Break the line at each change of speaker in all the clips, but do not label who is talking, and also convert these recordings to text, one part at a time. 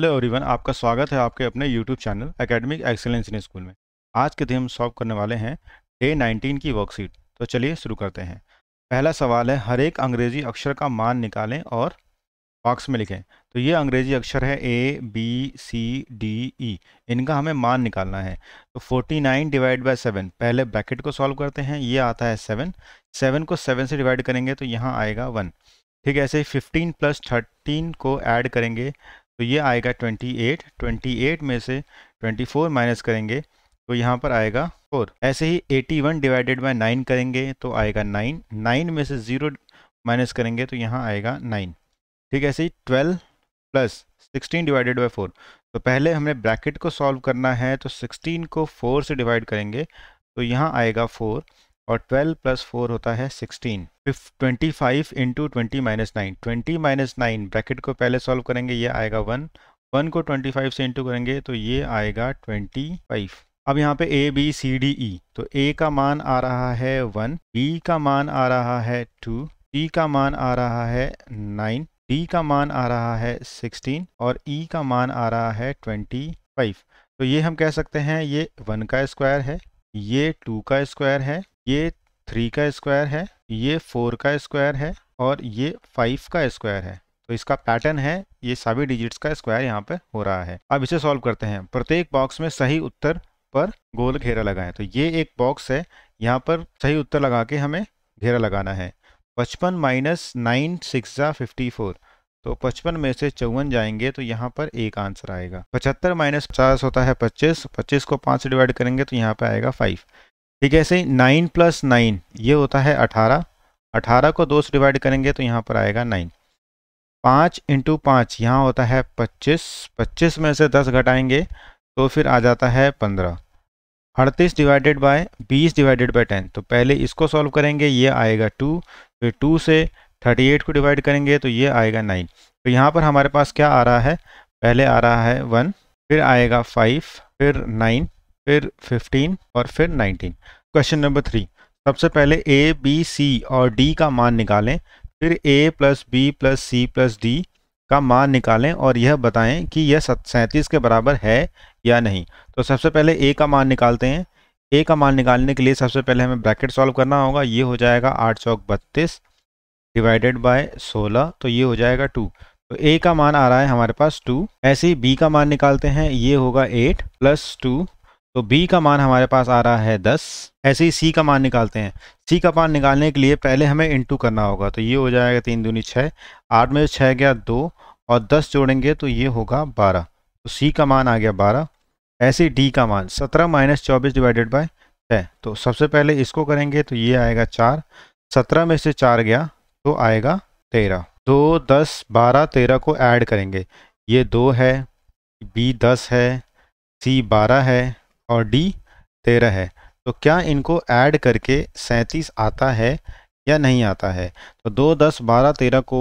hello everyone आपका स्वागत है आपके अपने YouTube channel academic excellence in school में आज के दिन हम सॉल्व करने वाले हैं डे 19 की वर्कशीट तो चलिए शुरू करते हैं पहला सवाल है हर एक अंग्रेजी अक्षर का मान निकालें और बॉक्स में लिखें तो ये अंग्रेजी अक्षर है A B C D E इनका हमें मान निकालना है तो 49 नाइन डिवाइड बाई सेवन पहले ब्रैकेट को सॉल्व करते हैं ये आता है सेवन सेवन को सेवन से डिवाइड करेंगे तो यहाँ आएगा वन ठीक है ऐसे ही फिफ्टीन प्लस थर्टीन को ऐड करेंगे तो ये आएगा 28 28 में से 24 माइनस करेंगे तो यहाँ पर आएगा फोर ऐसे ही 81 वन डिवाइडेड बाई नाइन करेंगे तो आएगा नाइन नाइन में से ज़ीरो माइनस करेंगे तो यहाँ आएगा नाइन ठीक ऐसे ही twelve plus sixteen divided by four तो पहले हमें ब्रैकेट को सॉल्व करना है तो सिक्सटीन को फोर से डिवाइड करेंगे तो यहाँ आएगा फोर और ट्वेल्व प्लस फोर होता है sixteen twenty five into twenty minus nine twenty minus nine bracket को पहले सॉल्व करेंगे ये आएगा वन वन को ट्वेंटी फाइव से इंटू करेंगे तो ये आएगा ट्वेंटी फाइव अब यहाँ पे A B C D E तो ए का मान आ रहा है वन बी का मान आ रहा है टू सी का मान आ रहा है नाइन डी का मान आ रहा है सिक्सटीन और ई e का मान आ रहा है ट्वेंटी फाइव तो ये हम कह सकते हैं ये वन का स्क्वायर है ये टू का स्क्वायर है ये थ्री का स्क्वायर है ये फोर का स्क्वायर है और ये फाइव का स्क्वायर है तो इसका पैटर्न है ये सभी डिजिट्स का स्क्वायर यहाँ पे हो रहा है अब इसे सॉल्व करते हैं प्रत्येक बॉक्स में सही उत्तर पर गोल घेरा लगाएं तो ये एक बॉक्स है यहाँ पर सही उत्तर लगा के हमें घेरा लगाना है पचपन माइनस नाइन सिक्स ज़ा फिफ्टी फोर तो पचपन में से चौवन जाएंगे तो यहाँ पर एक आंसर आएगा पचहत्तर माइनस पचास होता है पच्चीस पच्चीस को पांच से डिवाइड करेंगे तो यहाँ पर आएगा फाइव ठीक है ऐसे ही नाइन प्लस नाइन ये होता है अठारह अठारह को दो से डिवाइड करेंगे तो यहाँ पर आएगा नाइन पाँच इंटू पाँच यहाँ होता है पच्चीस पच्चीस में से दस घटाएंगे तो फिर आ जाता है पंद्रह अड़तीस डिवाइडेड बाय बीस डिवाइडेड बाय टेन तो पहले इसको सॉल्व करेंगे ये आएगा टू फिर टू से थर्टी एट को डिवाइड करेंगे तो ये आएगा नाइन तो यहाँ पर हमारे पास क्या आ रहा है पहले आ रहा है वन फिर आएगा फाइव फिर नाइन फिर 15 और फिर 19 क्वेश्चन नंबर थ्री सबसे पहले ए बी सी और डी का मान निकालें फिर A plus B plus C plus D का मान निकालें और यह बताएं कि यह सैंतीस के बराबर है या नहीं तो सबसे पहले ए का मान निकालते हैं ए का मान निकालने के लिए सबसे पहले हमें ब्रैकेट सॉल्व करना होगा ये हो जाएगा आठ सौ बत्तीस डिवाइडेड बाय सोलह तो ये हो जाएगा टू तो ए का मान आ रहा है हमारे पास टू ऐसे ही बी का मान निकालते हैं ये होगा एट प्लस टू तो बी का मान हमारे पास आ रहा है दस ऐसे ही सी का मान निकालते हैं सी का मान निकालने के लिए पहले हमें इंटू करना होगा तो ये हो जाएगा तीन दूनी छः आठ में छः गया दो और दस जोड़ेंगे तो ये होगा बारह तो सी का मान आ गया बारह ऐसे ही डी का मान सत्रह माइनस चौबीस डिवाइडेड बाय छः तो सबसे पहले इसको करेंगे तो ये आएगा चार सत्रह में से चार गया तो आएगा तेरह दो दस बारह तेरह को ऐड करेंगे ये दो है बी दस है सी बारह है और डी तेरह है तो क्या इनको ऐड करके सैंतीस आता है या नहीं आता है तो दो दस बारह तेरह को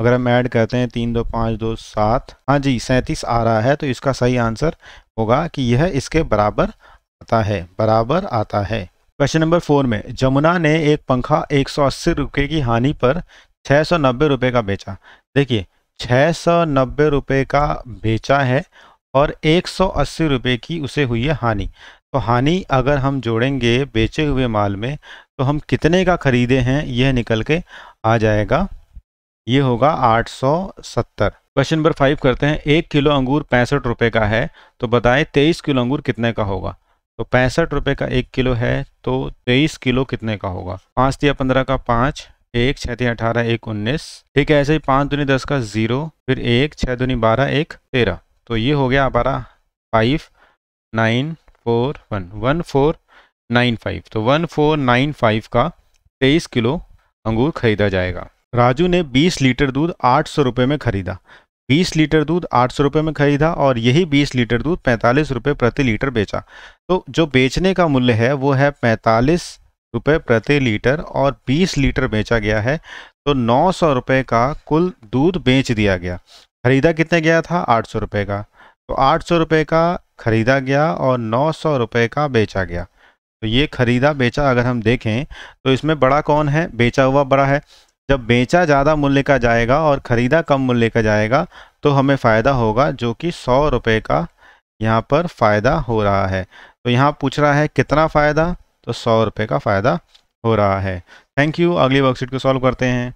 अगर हम ऐड करते हैं तीन दो पाँच दो सात हाँ जी सैंतीस आ रहा है तो इसका सही आंसर होगा कि यह इसके बराबर आता है बराबर आता है क्वेश्चन नंबर फोर में जमुना ने एक पंखा एक सौ अस्सी रुपये की हानि पर छः सौ नब्बे रुपये का बेचा देखिए छः सौ नब्बे रुपये का बेचा है और एक सौ की उसे हुई है हानि तो हानि अगर हम जोड़ेंगे बेचे हुए माल में तो हम कितने का खरीदे हैं यह निकल के आ जाएगा ये होगा 870 क्वेश्चन नंबर फाइव करते हैं एक किलो अंगूर पैंसठ रुपये का है तो बताएं तेईस किलो अंगूर कितने का होगा तो पैंसठ रुपये का एक किलो है तो तेईस किलो कितने का होगा पाँच दिया पंद्रह का पाँच एक छः दिया अठारह एक उन्नीस ठीक है ऐसे ही पाँच दूनी दस का ज़ीरो फिर एक छः दुनी बारह एक तेरह तो ये हो गया हमारा five nine four one one four nine five तो वन फोर नाइन फाइव का तेईस किलो अंगूर खरीदा जाएगा राजू ने बीस लीटर दूध आठ सौ रुपये में खरीदा बीस लीटर दूध आठ सौ रुपये में खरीदा और यही बीस लीटर दूध पैंतालीस रुपये प्रति लीटर बेचा तो जो बेचने का मूल्य है वो है पैंतालीस रुपये प्रति लीटर और बीस लीटर बेचा गया है तो नौ सौ रुपये का कुल दूध बेच दिया गया खरीदा कितने गया था आठ सौ रुपये का तो आठ सौ रुपये का खरीदा गया और नौ सौ रुपये का बेचा गया तो ये खरीदा बेचा अगर हम देखें तो इसमें बड़ा कौन है बेचा हुआ बड़ा है जब बेचा ज़्यादा मूल्य का जाएगा और ख़रीदा कम मूल्य का जाएगा तो हमें फ़ायदा होगा जो कि सौ रुपये का यहाँ पर फ़ायदा हो रहा है तो यहाँ पूछ रहा है कितना फ़ायदा तो सौ रुपये का फ़ायदा हो रहा है थैंक यू अगली वर्कशीट को सॉल्व करते हैं